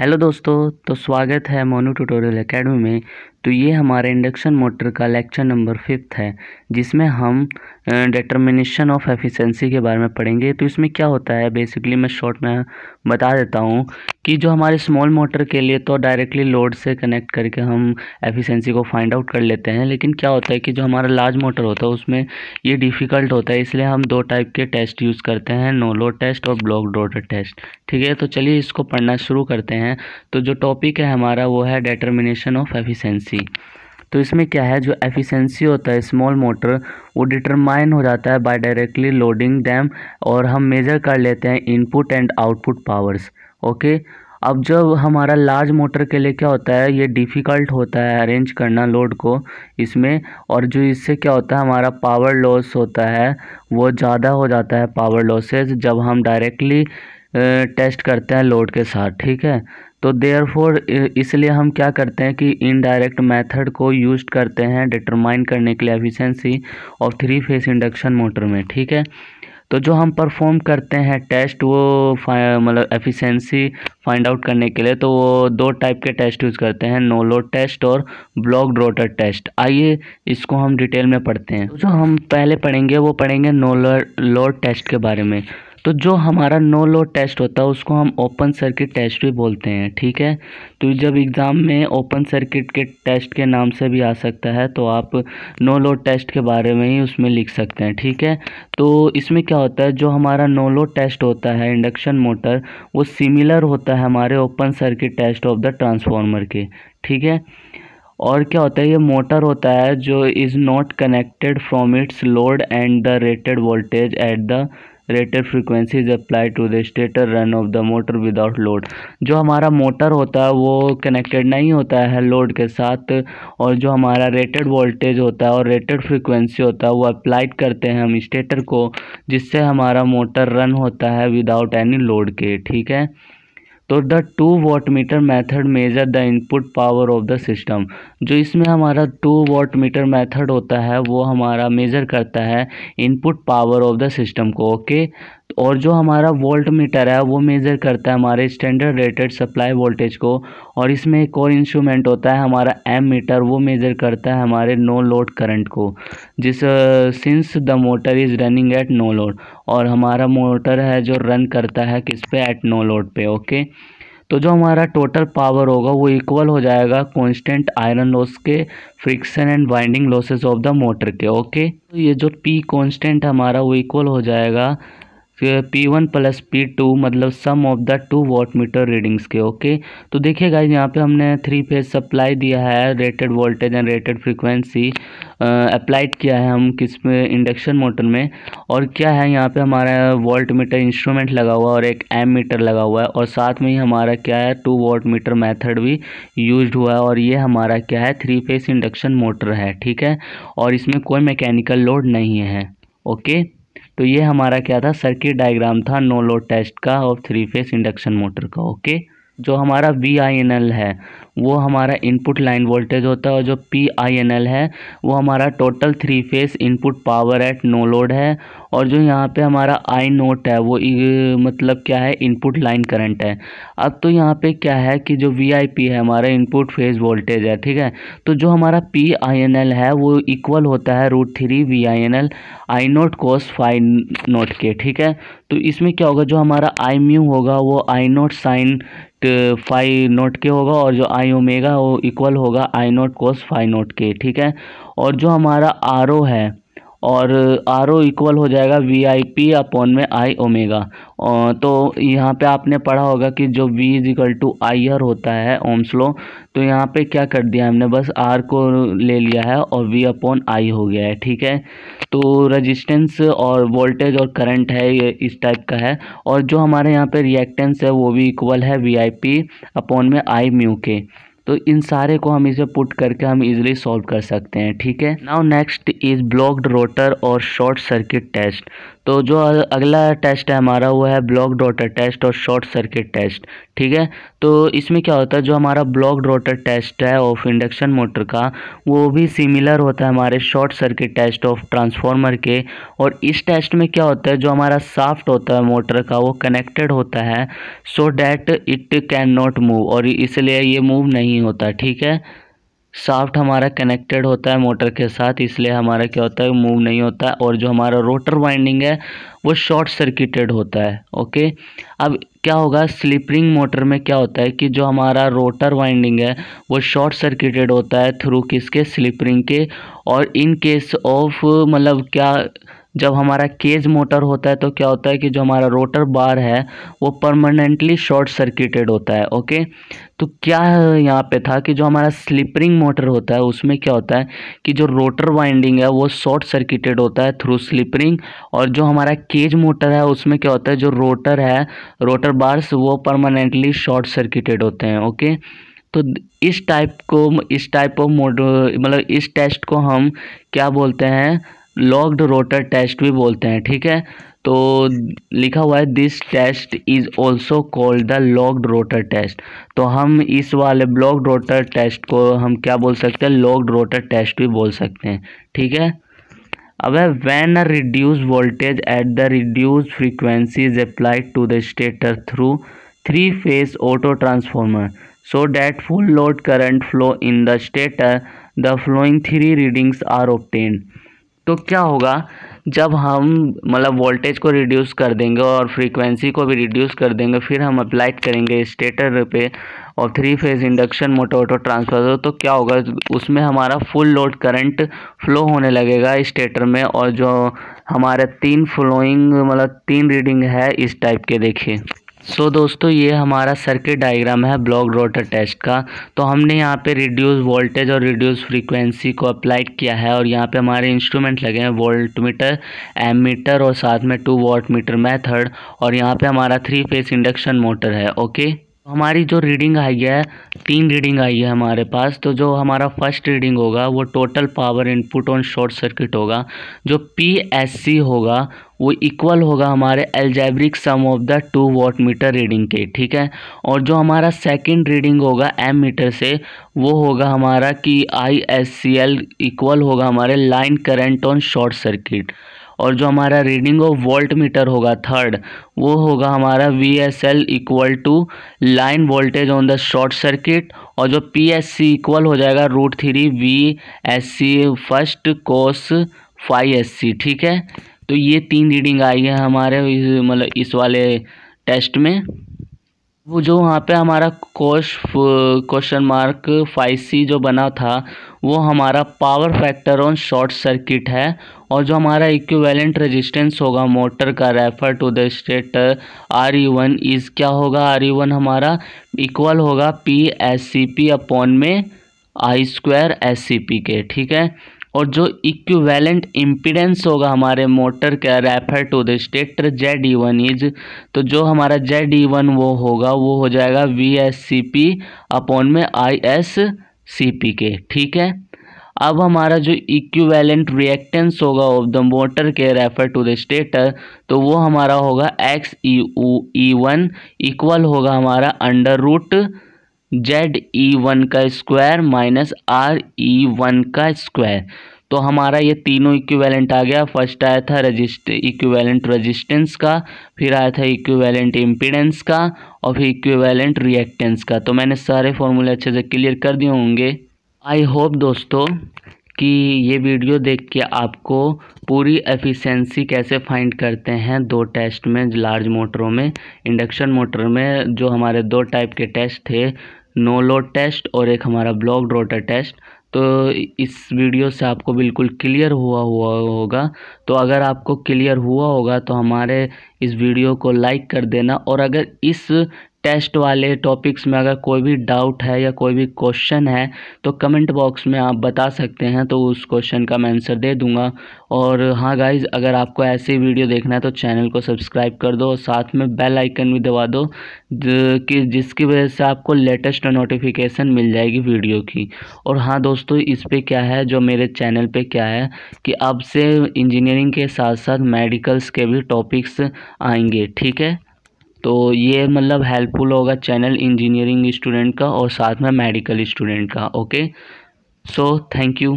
Hello दोस्तों तो स्वागत है मोनू ट्यूटोरियल एकेडमी में तो ये हमारे इंडक्शन मोटर का लेक्चर नंबर फिफ्थ है जिसमें हम डिटर्मिनेशन ऑफ एफिशिएंसी के बारे में पढ़ेंगे तो इसमें क्या होता है बेसिकली मैं शॉर्ट में बता देता हूँ कि जो हमारे स्मॉल मोटर के लिए तो डायरेक्टली लोड से कनेक्ट करके हम एफिशिएंसी को फाइंड आउट कर लेते हैं लेकिन क्या होता है कि जो हमारा लार्ज मोटर होता है उसमें ये डिफ़िकल्ट होता है इसलिए हम दो टाइप के टेस्ट यूज़ करते हैं नो लोड टेस्ट और ब्लॉक डोडर टेस्ट ठीक है तो चलिए इसको पढ़ना शुरू करते हैं तो जो टॉपिक है हमारा वो है डिटर्मिनेशन ऑफ एफिशेंसी एफिशिएंसी तो इसमें क्या है जो एफिशिएंसी होता है स्मॉल मोटर वो डिटरमाइन हो जाता है बाय डायरेक्टली लोडिंग डैम और हम मेजर कर लेते हैं input and output powers okay अब जब हमारा लार्ज मोटर के लिए क्या होता है ये डिफ़िकल्ट होता है अरेंज करना लोड को इसमें और जो इससे क्या होता है हमारा पावर लॉस होता है वो ज़्यादा हो जाता है पावर लॉसेज जब हम डायरेक्टली टेस्ट करते हैं लोड के साथ ठीक है तो देयरफॉर इसलिए हम क्या करते हैं कि इनडायरेक्ट मेथड को यूज करते हैं डिटरमाइन करने के लिए efficiency of three phase induction motor में ठीक है तो जो हम परफॉर्म करते हैं टेस्ट वो मतलब एफिशिएंसी फाइंड आउट करने के लिए तो वो दो टाइप के टेस्ट यूज़ करते हैं नो लोड टेस्ट और ब्लॉक रोटर टेस्ट आइए इसको हम डिटेल में पढ़ते हैं जो हम पहले पढ़ेंगे वो पढ़ेंगे नो लोड टेस्ट के बारे में तो जो हमारा नो लोड टेस्ट होता है उसको हम ओपन सर्किट टेस्ट भी बोलते हैं ठीक है तो जब एग्ज़ाम में ओपन सर्किट के टेस्ट के नाम से भी आ सकता है तो आप नो लोड टेस्ट के बारे में ही उसमें लिख सकते हैं ठीक है तो इसमें क्या होता है जो हमारा नो लोड टेस्ट होता है इंडक्शन मोटर वो सिमिलर होता है हमारे open circuit test of the transformer के ठीक है और क्या होता है ये मोटर होता है जो is not connected from its load and the rated voltage at the rated frequency is apply to the stator run of the motor without load जो हमारा मोटर होता है वो कनेक्टेड नहीं होता है लोड के साथ और जो हमारा रेटेड वोल्टेज होता है और रेटेड फ्रिक्वेंसी होता है वो अप्लाइड करते हैं हम स्टेटर को जिससे हमारा मोटर रन होता है विदाउट एनी लोड के ठीक है तो the two watt meter method measure the input power of the system जो इसमें हमारा टू वॉट मीटर मैथड होता है वो हमारा मेजर करता है input power of the system को ओके okay? और जो हमारा वोल्ट मीटर है वो मेज़र करता है हमारे स्टैंडर्ड रेटेड सप्लाई वोल्टेज को और इसमें एक और इंस्ट्रूमेंट होता है हमारा एम मीटर वो मेज़र करता है हमारे नो लोड करंट को जिस since the motor is running at no load और हमारा मोटर है जो रन करता है किस पे एट नो लोड पे ओके तो जो हमारा टोटल पावर होगा वो इक्वल हो जाएगा कांस्टेंट आयरन लॉस के friction and winding losses of the motor के ओके तो ये जो पी कांस्टेंट हमारा वो इक्वल हो जाएगा P one plus P two मतलब sum of the two watt meter readings के ओके तो देखिए गाइज यहाँ पे हमने थ्री फेज सप्लाई दिया है rated voltage and rated frequency applied किया है हम किस में इंडक्शन मोटर में और क्या है यहाँ पे हमारा वोल्ट मीटर इंस्ट्रूमेंट लगा हुआ है और एक एम मीटर लगा हुआ है और साथ में ही हमारा क्या है टू वॉट मीटर मैथड भी यूज हुआ है और ये हमारा क्या है थ्री फेज इंडक्शन मोटर है ठीक है और इसमें कोई मैकेनिकल लोड नहीं है ओके तो ये हमारा क्या था सर्किट डायग्राम था नो लोड टेस्ट का और थ्री फेस इंडक्शन मोटर का ओके जो हमारा वी आई एन एल है वो हमारा इनपुट लाइन वोल्टेज होता है और जो पी आई एन एल है वो हमारा total three phase input power at no load है और जो यहाँ पे हमारा आई नोट है वो मतलब क्या है इनपुट लाइन करंट है अब तो यहाँ पे क्या है कि जो वी आई पी है हमारा इनपुट फेज वोल्टेज है ठीक है तो जो हमारा पी आई एन एल है वो इक्वल होता है root three V I N L I naught cos phi naught के ठीक है तो इसमें क्या होगा जो हमारा आई म्यू होगा वो I naught sine phi naught के होगा और जो आई ओमेगा वो इक्वल होगा I naught cos phi naught के ठीक है और जो हमारा आर ओ है और आर ओ इक्वल हो जाएगा वी आई पी अपॉन में आई ओमेगा तो यहाँ पे आपने पढ़ा होगा कि जो V is equal to I R होता है ओम्सलो तो यहाँ पे क्या कर दिया हमने बस आर को ले लिया है और वी अपॉन आई हो गया है ठीक है तो रजिस्टेंस और वोल्टेज और करंट है ये इस टाइप का है और जो हमारे यहाँ पे रिएक्टेंस है वो भी इक्वल है वी आई पी अपॉन में आई म्यू के तो इन सारे को हम इसे पुट करके हम इजिली सॉल्व कर सकते हैं ठीक है now next is blocked rotor और शॉर्ट सर्किट टेस्ट तो जो अगला टेस्ट है हमारा वो है ब्लॉक डॉटर टेस्ट और शॉर्ट सर्किट टेस्ट ठीक है तो इसमें क्या होता है जो हमारा ब्लॉक डॉटर टेस्ट है ऑफ इंडक्शन मोटर का वो भी सिमिलर होता है हमारे short circuit test of transformer के और इस टेस्ट में क्या होता है जो हमारा साफ्ट होता है मोटर का वो कनेक्टेड होता है so that it can not move और इसलिए ये मूव नहीं होता ठीक है साफ्ट हमारा कनेक्टेड होता है मोटर के साथ इसलिए हमारा क्या होता है मूव नहीं होता है और जो हमारा रोटर वाइंडिंग है वो शॉर्ट सर्किटेड होता है ओके अब क्या होगा स्लिपरिंग मोटर में क्या होता है कि जो हमारा रोटर वाइंडिंग है वो शॉर्ट सर्किटेड होता है थ्रू किसके स्लिपरिंग के और इन केस ऑफ मतलब क्या जब हमारा केज मोटर होता है तो क्या होता है कि जो हमारा रोटर बार है वो परमानेंटली शॉर्ट सर्किटेड होता है ओके तो क्या यहाँ पे था कि जो हमारा स्लिपरिंग मोटर होता है उसमें क्या होता है कि जो रोटर वाइंडिंग है वो शॉर्ट सर्किटेड होता है थ्रू स्लिपरिंग और जो हमारा केज मोटर है उसमें क्या होता है जो रोटर है रोटर बार्स वो परमानेंटली शॉर्ट सर्किटेड होते हैं ओके तो इस टाइप को इस टाइप ऑफ मोटर मतलब इस टेस्ट को हम क्या बोलते हैं लॉक्ड रोटर टेस्ट भी बोलते हैं ठीक है तो लिखा हुआ है this test is also called the locked rotor test तो हम इस वाले ब्लॉक्ड रोटर टेस्ट को हम क्या बोल सकते हैं लॉक्ड रोटर टेस्ट भी बोल सकते हैं ठीक है अब है when a reduce voltage at the reduce frequency is applied to the stator through three phase auto transformer so that full load current flow in the stator the flowing three readings are obtained तो क्या होगा जब हम मतलब voltage को reduce कर देंगे और फ्रीक्वेंसी को भी रिड्यूस कर देंगे फिर हम अप्लाई करेंगे स्टेटर पे और three phase induction motor auto transfer तो क्या होगा उसमें हमारा फुल लोड करंट फ्लो होने लगेगा स्टेटर में और जो हमारे तीन फ्लोइंग मतलब तीन रीडिंग है इस टाइप के देखिए सो so, दोस्तों ये हमारा सर्किट डायग्राम है ब्लॉक रोटर टेस्ट का तो हमने यहाँ पे रिड्यूस वोल्टेज और रिड्यूस फ्रीक्वेंसी को अप्लाई किया है और यहाँ पे हमारे इंस्ट्रूमेंट लगे हैं वोल्ट मीटर एम मीटर और साथ में टू वोल्ट मीटर मैथड और यहाँ पे हमारा थ्री फेस इंडक्शन मोटर है ओके हमारी जो रीडिंग आई है तीन रीडिंग आई है हमारे पास तो जो हमारा फर्स्ट रीडिंग होगा वो total power input on short circuit होगा जो पी एस सी होगा वो इक्वल होगा हमारे algebraic sum of the two watt meter reading के ठीक है और जो हमारा सेकंड रीडिंग होगा एम मीटर से वो होगा हमारा कि I S C L equal होगा हमारे line current on short circuit और जो हमारा रीडिंग ऑफ वोल्ट मीटर होगा थर्ड वो होगा हमारा V S L equal to line voltage on the short circuit और जो पी एस सी इक्वल हो जाएगा root three V S C first cos phi S C ठीक है तो ये तीन रीडिंग आई है हमारे मतलब इस वाले टेस्ट में वो जो वहाँ पे हमारा कोश क्वेश्चन मार्क फाइव सी जो बना था वो हमारा power factor on short circuit है और जो हमारा इक्विवेलेंट रेजिस्टेंस होगा मोटर का refer to the state R E one is क्या होगा आर ई वन हमारा इक्वल होगा P S C P upon में I square S C P के ठीक है और जो इक्विवेलेंट इम्पीडेंस होगा हमारे मोटर का refer to the stator Z E one is तो जो हमारा जेड ई वन वो होगा वो हो जाएगा V S C P upon में आई एस सी पी के ठीक है अब हमारा जो इक्विवेलेंट रिएक्टेंस होगा ऑफ द मोटर के रेफर टू द स्टेटर तो वो हमारा होगा X E E one equal होगा हमारा under root Z E one का square minus R E one का स्क्वायर तो हमारा ये तीनों इक्विवेलेंट आ गया फर्स्ट आया था रजिस्ट इक्विवेलेंट रजिस्टेंस का फिर आया था इक्विवेलेंट इम्पीडेंस का और फिर इक्विवेलेंट रिएक्टेंस का तो मैंने सारे फॉर्मूले अच्छे से क्लियर कर दिए होंगे आई होप दोस्तों कि ये वीडियो देख के आपको पूरी एफिशिएंसी कैसे फाइंड करते हैं दो टेस्ट में लार्ज मोटरों में इंडक्शन मोटर में जो हमारे दो टाइप के टेस्ट थे नो लोड टेस्ट और एक हमारा ब्लॉक ड्रोटर टेस्ट तो इस वीडियो से आपको बिल्कुल क्लियर हुआ हुआ होगा तो अगर आपको क्लियर हुआ होगा तो हमारे इस वीडियो को लाइक कर देना और अगर इस टेस्ट वाले टॉपिक्स में अगर कोई भी डाउट है या कोई भी क्वेश्चन है तो कमेंट बॉक्स में आप बता सकते हैं तो उस क्वेश्चन का मैं आंसर दे दूंगा और हाँ गाइज अगर आपको ऐसी वीडियो देखना है तो चैनल को सब्सक्राइब कर दो और साथ में बेल आइकन भी दबा दो कि जिसकी वजह से आपको लेटेस्ट नोटिफिकेशन मिल जाएगी वीडियो की और हाँ दोस्तों इस पर क्या है जो मेरे चैनल पर क्या है कि अब से इंजीनियरिंग के साथ साथ मेडिकल्स के भी टॉपिक्स आएंगे ठीक है तो ये मतलब हेल्पफुल होगा चैनल इंजीनियरिंग स्टूडेंट का और साथ में मेडिकल स्टूडेंट का ओके सो थैंक यू